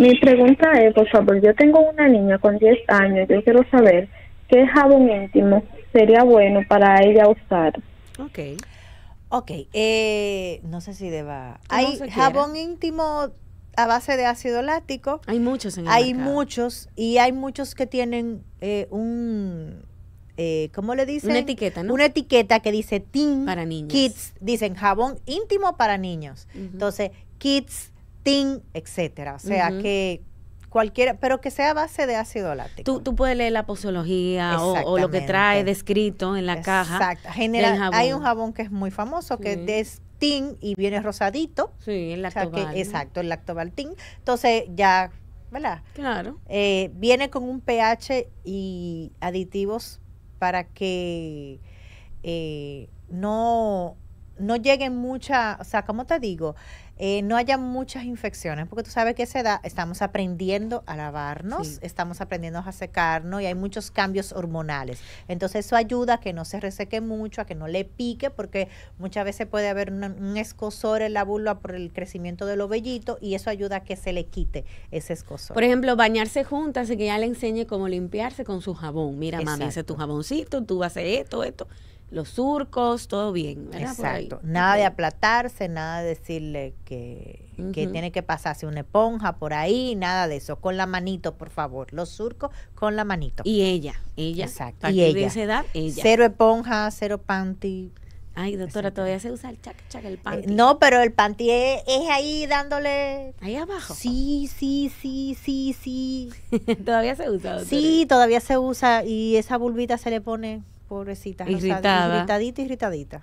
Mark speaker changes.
Speaker 1: Mi pregunta es, por favor, yo tengo una niña con 10 años, yo quiero saber qué jabón íntimo sería bueno para ella usar. Ok. Ok,
Speaker 2: eh, no sé si deba... Hay jabón íntimo a base de ácido láctico. Hay muchos en el Hay muchos y hay muchos que tienen eh, un... Eh, ¿Cómo le dicen? Una etiqueta, ¿no? Una etiqueta que dice "team para niños. Kids. Dicen jabón íntimo para niños. Entonces, Kids tin, etcétera. O sea, que cualquiera, pero que sea base de ácido láctico.
Speaker 1: Tú, tú puedes leer la posología o, lo que trae descrito en la caja. Exacto. General, hay un
Speaker 2: jabón que es muy famoso que es tin y viene rosadito. Sí, el lactobal. exacto, el lactobaltín. Entonces ya, ¿verdad? Claro. Eh, viene con un pH y aditivos para que eh, no no lleguen muchas, o sea, como te digo, eh, no haya muchas infecciones, porque tú sabes que se da. estamos aprendiendo a lavarnos, estamos aprendiendo a secarnos y hay muchos cambios hormonales. Entonces eso ayuda a que no se reseque mucho, a que no le pique, porque muchas veces puede haber un escosor en la vulva por el crecimiento del ovellito y eso ayuda a que se le quite ese escosor. Por ejemplo,
Speaker 1: bañarse juntas y que ya le enseñe cómo limpiarse con su jabón. Mira, mami, ese tu jaboncito, tú haces esto, esto los surcos, todo bien. Exacto. Nada
Speaker 2: de aplatarse, nada de decirle que, tiene que pasarse una esponja por ahí, nada de eso. Con la manito, por favor. Los surcos con la manito. Y ella, ella. Exacto. y ella. De esa ella. Cero esponja, cero panty.
Speaker 1: Ay, doctora, todavía se usa el chac,
Speaker 2: el panty. Eh, no, pero el panty es, es, ahí dándole. Ahí abajo. Sí, sí, sí, sí, sí. todavía se usa. Sí, todavía se usa y esa bulbita se le pone pobrecita. Irritada. irritadita, irritadita.